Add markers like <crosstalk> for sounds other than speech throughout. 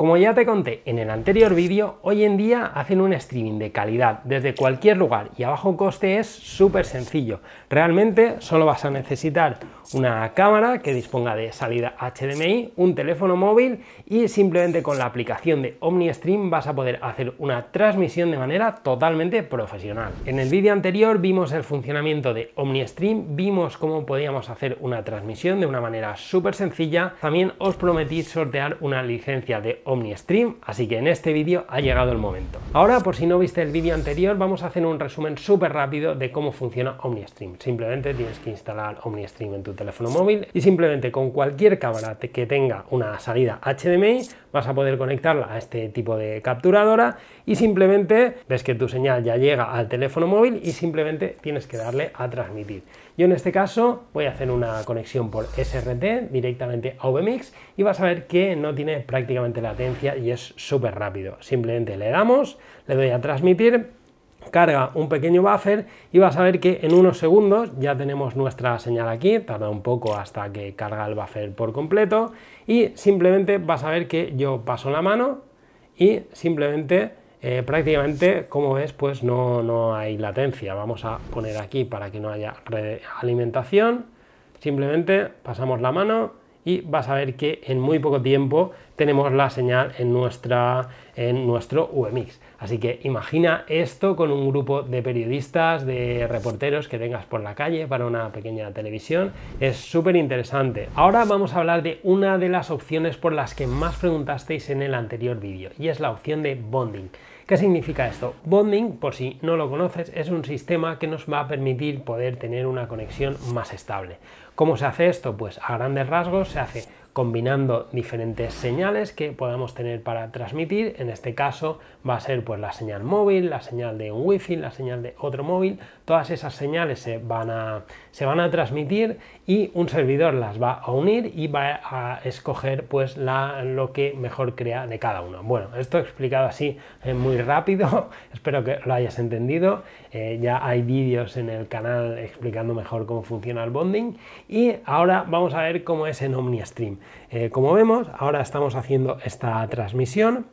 Como ya te conté en el anterior vídeo, hoy en día hacen un streaming de calidad desde cualquier lugar y a bajo coste es súper sencillo. Realmente solo vas a necesitar una cámara que disponga de salida HDMI, un teléfono móvil y simplemente con la aplicación de OmniStream vas a poder hacer una transmisión de manera totalmente profesional. En el vídeo anterior vimos el funcionamiento de OmniStream, vimos cómo podíamos hacer una transmisión de una manera súper sencilla. También os prometí sortear una licencia de OmniStream, así que en este vídeo ha llegado el momento. Ahora, por si no viste el vídeo anterior, vamos a hacer un resumen súper rápido de cómo funciona OmniStream. Simplemente tienes que instalar OmniStream en tu teléfono móvil y simplemente con cualquier cámara que tenga una salida HDMI vas a poder conectarla a este tipo de capturadora y simplemente ves que tu señal ya llega al teléfono móvil y simplemente tienes que darle a transmitir. Yo en este caso voy a hacer una conexión por SRT directamente a VMix y vas a ver que no tiene prácticamente latencia y es súper rápido. Simplemente le damos, le doy a transmitir carga un pequeño buffer y vas a ver que en unos segundos ya tenemos nuestra señal aquí, tarda un poco hasta que carga el buffer por completo y simplemente vas a ver que yo paso la mano y simplemente eh, prácticamente, como ves, pues no, no hay latencia. Vamos a poner aquí para que no haya alimentación. Simplemente pasamos la mano y vas a ver que en muy poco tiempo tenemos la señal en, nuestra, en nuestro UMX. Así que imagina esto con un grupo de periodistas, de reporteros que tengas por la calle para una pequeña televisión. Es súper interesante. Ahora vamos a hablar de una de las opciones por las que más preguntasteis en el anterior vídeo y es la opción de bonding. ¿Qué significa esto? Bonding, por si no lo conoces, es un sistema que nos va a permitir poder tener una conexión más estable. ¿Cómo se hace esto? Pues a grandes rasgos se hace combinando diferentes señales que podamos tener para transmitir. En este caso va a ser pues la señal móvil, la señal de un wifi, la señal de otro móvil. Todas esas señales se van a, transmitir y un servidor las va a unir y va a escoger pues lo que mejor crea de cada uno. Bueno, esto explicado así es eh, muy rápido, <laughs> espero que lo hayas entendido. Eh, ya hay vídeos en el canal explicando mejor cómo funciona el bonding y ahora vamos a ver cómo es en OmniStream. Eh, como vemos, ahora estamos haciendo esta transmisión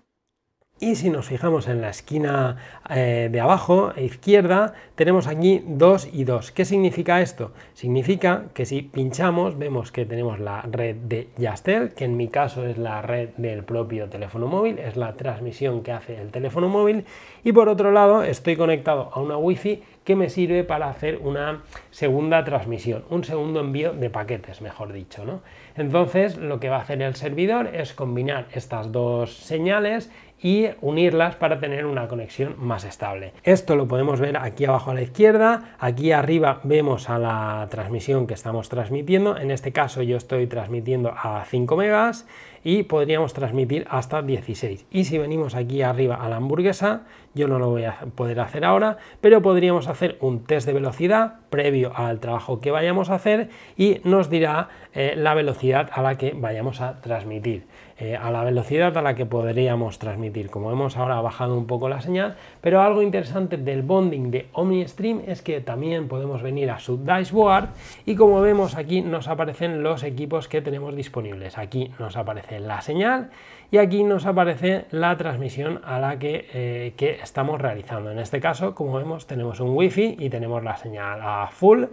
y si nos fijamos en la esquina eh, de abajo, e izquierda, tenemos aquí 2 y 2. ¿Qué significa esto? Significa que si pinchamos vemos que tenemos la red de Yastel, que en mi caso es la red del propio teléfono móvil, es la transmisión que hace el teléfono móvil. Y por otro lado estoy conectado a una Wi-Fi que me sirve para hacer una segunda transmisión, un segundo envío de paquetes, mejor dicho. ¿no? Entonces lo que va a hacer el servidor es combinar estas dos señales y unirlas para tener una conexión más estable. Esto lo podemos ver aquí abajo a la izquierda, aquí arriba vemos a la transmisión que estamos transmitiendo, en este caso yo estoy transmitiendo a 5 megas, y podríamos transmitir hasta 16. Y si venimos aquí arriba a la hamburguesa, yo no lo voy a poder hacer ahora, pero podríamos hacer un test de velocidad previo al trabajo que vayamos a hacer y nos dirá eh, la velocidad a la que vayamos a transmitir, eh, a la velocidad a la que podríamos transmitir. Como hemos ahora bajado un poco la señal, pero algo interesante del bonding de OmniStream es que también podemos venir a su dashboard y como vemos aquí nos aparecen los equipos que tenemos disponibles. Aquí nos aparece la señal y aquí nos aparece la transmisión a la eh, que, estamos realizando. En este caso, como vemos, tenemos un wifi y tenemos la señal a full.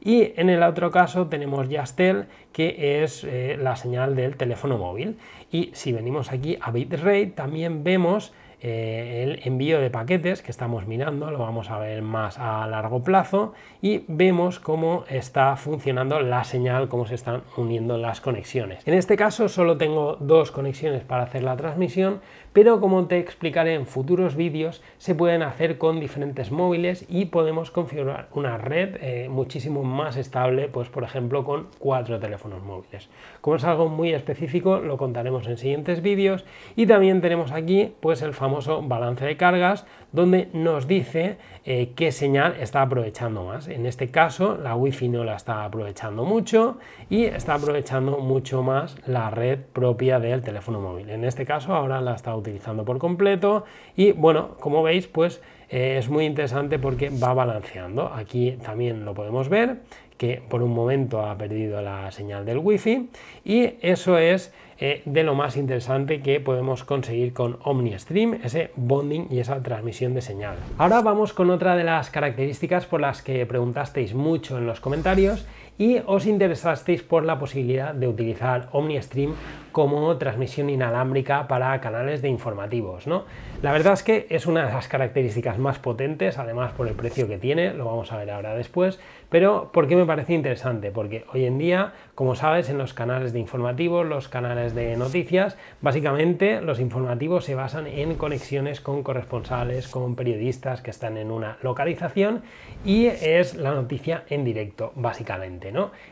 Y en el otro caso tenemos Yastel, que es eh, la señal del teléfono móvil. Y si venimos aquí a bitrate, también vemos eh, el envío de paquetes que estamos mirando, lo vamos a ver más a largo plazo y vemos cómo está funcionando la señal, cómo se están uniendo las conexiones. En este caso solo tengo dos conexiones para hacer la transmisión, pero como te explicaré en futuros vídeos, se pueden hacer con diferentes móviles y podemos configurar una red eh, muchísimo más estable, pues por ejemplo con cuatro teléfonos móviles. Como es algo muy específico, lo contaremos en siguientes vídeos y también tenemos aquí pues el famoso balance de cargas donde nos dice eh, qué señal está aprovechando más. En este caso, la wifi no la está aprovechando mucho y está aprovechando mucho más la red propia del teléfono móvil. En este caso, ahora la está utilizando utilizando por completo y bueno, como veis, pues eh, es muy interesante porque va balanceando. Aquí también lo podemos ver que por un momento ha perdido la señal del wifi y eso es eh, de lo más interesante que podemos conseguir con OmniStream, ese bonding y esa transmisión de señal. Ahora vamos con otra de las características por las que preguntasteis mucho en los comentarios y os interesasteis por la posibilidad de utilizar OmniStream como transmisión inalámbrica para canales de informativos. ¿no? La verdad es que es una de las características más potentes, además por el precio que tiene, lo vamos a ver ahora después, pero ¿por qué me parece interesante? Porque hoy en día, como sabes, en los canales de informativos, los canales de noticias, básicamente los informativos se basan en conexiones con corresponsales, con periodistas que están en una localización y es la noticia en directo, básicamente.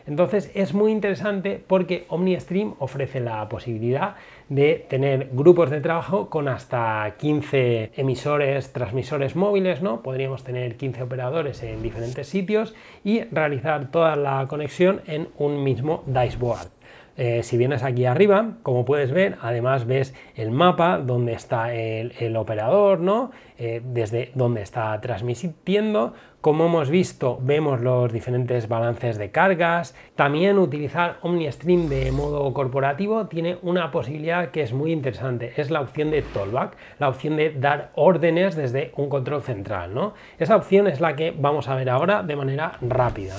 Entonces es muy interesante porque OmniStream ofrece la posibilidad de tener grupos de trabajo con hasta 15 emisores, transmisores móviles, ¿no? Podríamos tener 15 operadores en diferentes sitios y realizar toda la conexión en un mismo dashboard. Eh, si vienes aquí arriba, como puedes ver, además ves el mapa donde está el, el operador, ¿no? Eh, desde dónde está transmitiendo. Como hemos visto, vemos los diferentes balances de cargas. También utilizar OmniStream de modo corporativo tiene una posibilidad que es muy interesante. Es la opción de Tollback, la opción de dar órdenes desde un control central. Esa opción es la que vamos a ver ahora de manera rápida.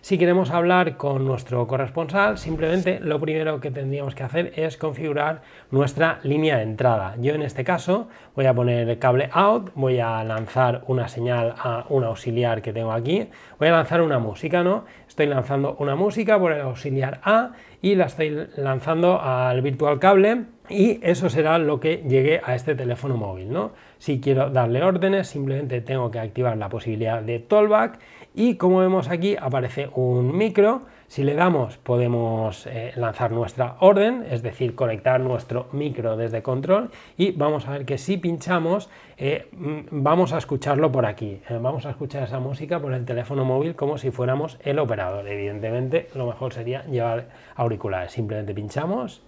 Si queremos hablar con nuestro corresponsal, simplemente lo primero que tendríamos que hacer es configurar nuestra línea de entrada. Yo en este caso voy a poner el cable out voy a lanzar una señal a un auxiliar que tengo aquí, voy a lanzar una música, ¿no? Estoy lanzando una música por el auxiliar A y la estoy lanzando al virtual cable y eso será lo que llegue a este teléfono móvil, ¿no? Si quiero darle órdenes, simplemente tengo que activar la posibilidad de tollback y como vemos aquí aparece un micro si le damos podemos eh, lanzar nuestra orden, es decir, conectar nuestro micro desde control y vamos a ver que si pinchamos eh, mm, vamos a escucharlo por aquí. Eh, vamos a escuchar esa música por el teléfono móvil como si fuéramos el operador. Evidentemente lo mejor sería llevar auriculares. Simplemente pinchamos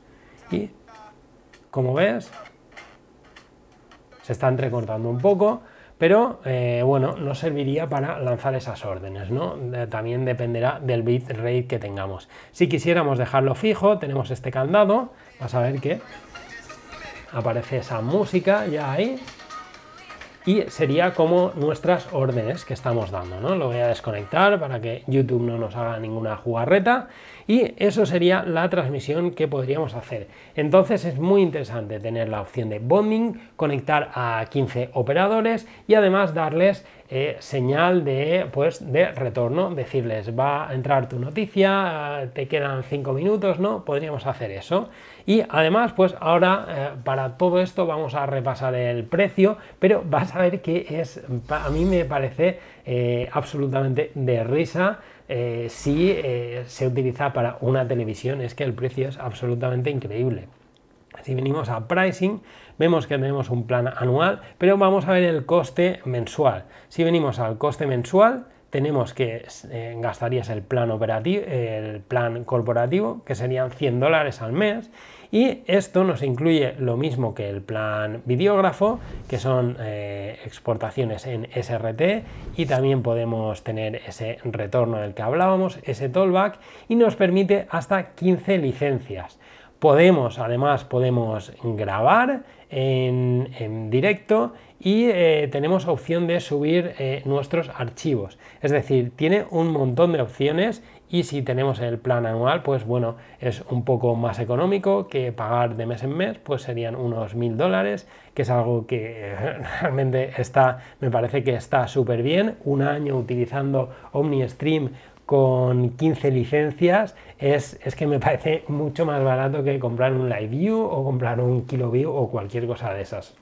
y como ves se está entrecortando un poco pero eh, bueno, no serviría para lanzar esas órdenes, ¿no? También dependerá del bitrate que tengamos. Si quisiéramos dejarlo fijo, tenemos este candado, vas a ver que aparece esa música ya ahí, y sería como nuestras órdenes que estamos dando, ¿no? Lo voy a desconectar para que YouTube no nos haga ninguna jugarreta y eso sería la transmisión que podríamos hacer. Entonces es muy interesante tener la opción de bombing, conectar a 15 operadores y además darles eh, señal pues, de, retorno, decirles va a entrar tu noticia, te quedan 5 minutos, ¿no? Podríamos hacer eso. Y además, pues ahora eh, para todo esto vamos a repasar el precio, pero vas a ver que es, a mí me parece eh, absolutamente de risa eh, si eh, se utiliza para una televisión, es que el precio es absolutamente increíble. Si venimos a pricing, vemos que tenemos un plan anual, pero vamos a ver el coste mensual. Si venimos al coste mensual, tenemos que eh, gastarías el plan, operativo, el plan corporativo, que serían 100 dólares al mes, y esto nos incluye lo mismo que el plan videógrafo, que son eh, exportaciones en SRT, y también podemos tener ese retorno del que hablábamos, ese tollback, y nos permite hasta 15 licencias. Podemos, además, podemos grabar en, en directo y eh, tenemos opción de subir eh, nuestros archivos. Es decir, tiene un montón de opciones y si tenemos el plan anual, pues bueno, es un poco más económico que pagar de mes en mes, pues serían unos mil dólares, que es algo que eh, <laughs> realmente está, me parece que está súper bien. Un año utilizando OmniStream con 15 licencias, es, que me parece mucho más barato que comprar un Live View o comprar un View o cualquier cosa de esas.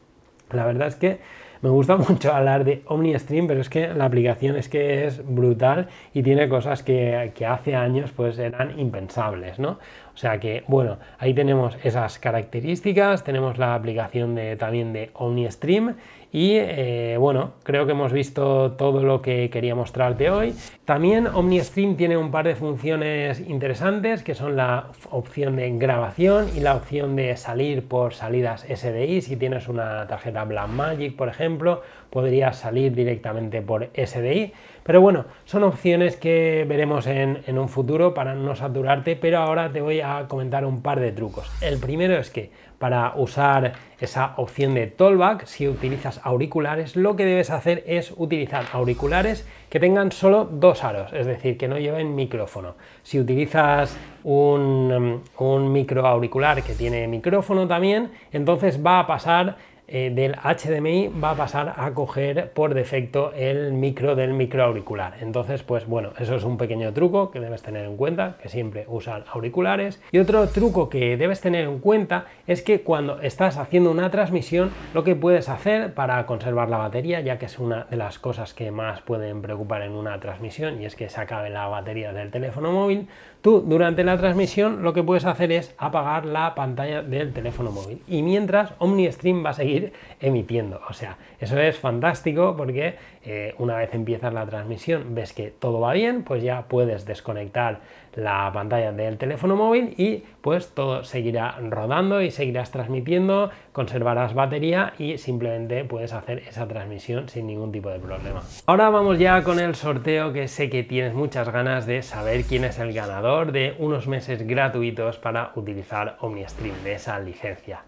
La verdad es que me gusta <laughs> mucho hablar de OmniStream, pero es que la aplicación es que es brutal y tiene cosas que, que hace años pues eran impensables, ¿no? O sea que, bueno, ahí tenemos esas características, tenemos la aplicación de, también de OmniStream y eh, bueno, creo que hemos visto todo lo que quería mostrarte hoy. También OmniStream tiene un par de funciones interesantes que son la opción de grabación y la opción de salir por salidas SDI si tienes una tarjeta Blackmagic, por ejemplo, podría salir directamente por SDI. Pero bueno, son opciones que veremos en, un futuro para no saturarte, pero ahora te voy a comentar un par de trucos. El primero es que para usar esa opción de tollback, si utilizas auriculares, lo que debes hacer es utilizar auriculares que tengan solo dos aros, es decir, que no lleven micrófono. Si utilizas un, um, un micro auricular que tiene micrófono también, entonces va a pasar eh, del HDMI va a pasar a coger por defecto el micro del micro auricular. Entonces, pues bueno, eso es un pequeño truco que debes tener en cuenta, que siempre usan auriculares. Y otro truco que debes tener en cuenta es que cuando estás haciendo una transmisión, lo que puedes hacer para conservar la batería, ya que es una de las cosas que más pueden preocupar en una transmisión y es que se acabe la batería del teléfono móvil, Tú durante la transmisión lo que puedes hacer es apagar la pantalla del teléfono móvil y mientras OmniStream va a seguir emitiendo. O sea, eso es fantástico porque eh, una vez empiezas la transmisión ves que todo va bien, pues ya puedes desconectar la pantalla del teléfono móvil y pues todo seguirá rodando y seguirás transmitiendo, conservarás batería y simplemente puedes hacer esa transmisión sin ningún tipo de problema. Ahora vamos ya con el sorteo que sé que tienes muchas ganas de saber quién es el ganador de unos meses gratuitos para utilizar OmniStream de esa licencia.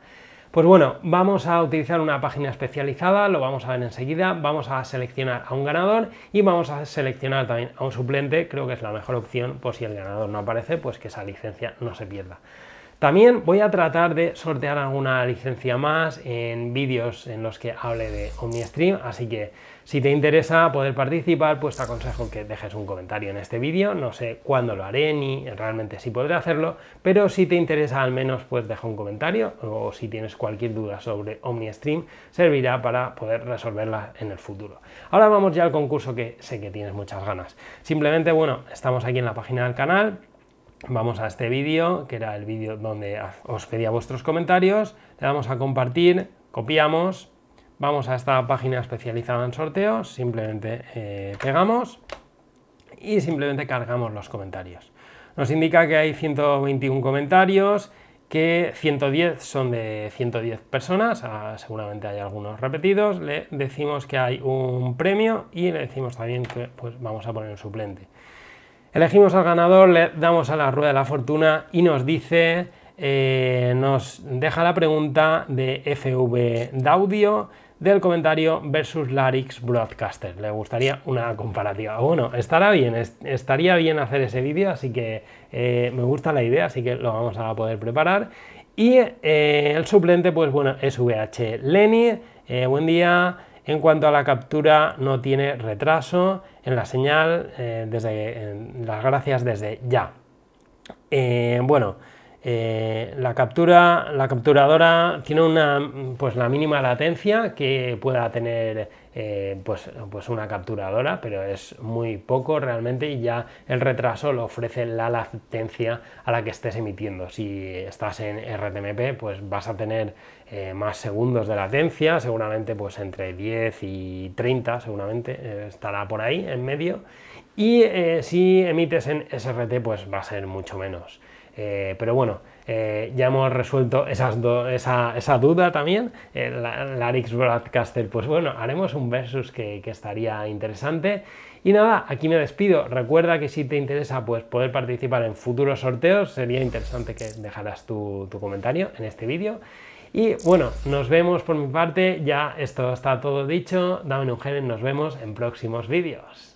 Pues bueno, vamos a utilizar una página especializada, lo vamos a ver enseguida, vamos a seleccionar a un ganador y vamos a seleccionar también a un suplente, creo que es la mejor opción por si el ganador no aparece, pues que esa licencia no se pierda. También voy a tratar de sortear alguna licencia más en vídeos en los que hable de OmniStream, así que si te interesa poder participar, pues te aconsejo que dejes un comentario en este vídeo, no sé cuándo lo haré ni realmente si podré hacerlo, pero si te interesa al menos, pues deja un comentario o si tienes cualquier duda sobre OmniStream, servirá para poder resolverla en el futuro. Ahora vamos ya al concurso que sé que tienes muchas ganas. Simplemente, bueno, estamos aquí en la página del canal, vamos a este vídeo, que era el vídeo donde os pedía vuestros comentarios, le damos a compartir, copiamos, Vamos a esta página especializada en sorteos, simplemente eh, pegamos y simplemente cargamos los comentarios. Nos indica que hay 121 comentarios, que 110 son de 110 personas, ah, seguramente hay algunos repetidos, le decimos que hay un premio y le decimos también que pues, vamos a poner un suplente. Elegimos al ganador, le damos a la rueda de la fortuna y nos dice, eh, nos deja la pregunta de FV Daudio del comentario versus Larix Broadcaster. Le gustaría una comparativa. Bueno, estará bien, estaría bien hacer ese vídeo, así que eh, me gusta la idea, así que lo vamos a poder preparar. Y eh, el suplente, pues bueno, es VH Lenny. Eh, buen día. En cuanto a la captura, no tiene retraso en la señal, desde, las gracias desde ya. bueno, eh, la, captura, la capturadora tiene una, pues, la mínima latencia que pueda tener eh, pues, pues, una capturadora, pero es muy poco realmente y ya el retraso lo ofrece la latencia a la que estés emitiendo. Si estás en RTMP, pues vas a tener eh, más segundos de latencia, seguramente pues entre 10 y 30, seguramente estará por ahí en medio y eh, si emites en SRT pues va a ser mucho menos. Eh, pero bueno, eh, ya hemos resuelto esa, duda también. La Arix Broadcaster, pues bueno, haremos un versus que, estaría interesante. Y nada, aquí me despido. Recuerda que si te interesa pues, poder participar en futuros sorteos, sería interesante que dejaras tu, comentario en este vídeo. Y bueno, nos vemos por mi parte, ya esto está todo dicho. Dame un gen, nos vemos en próximos vídeos.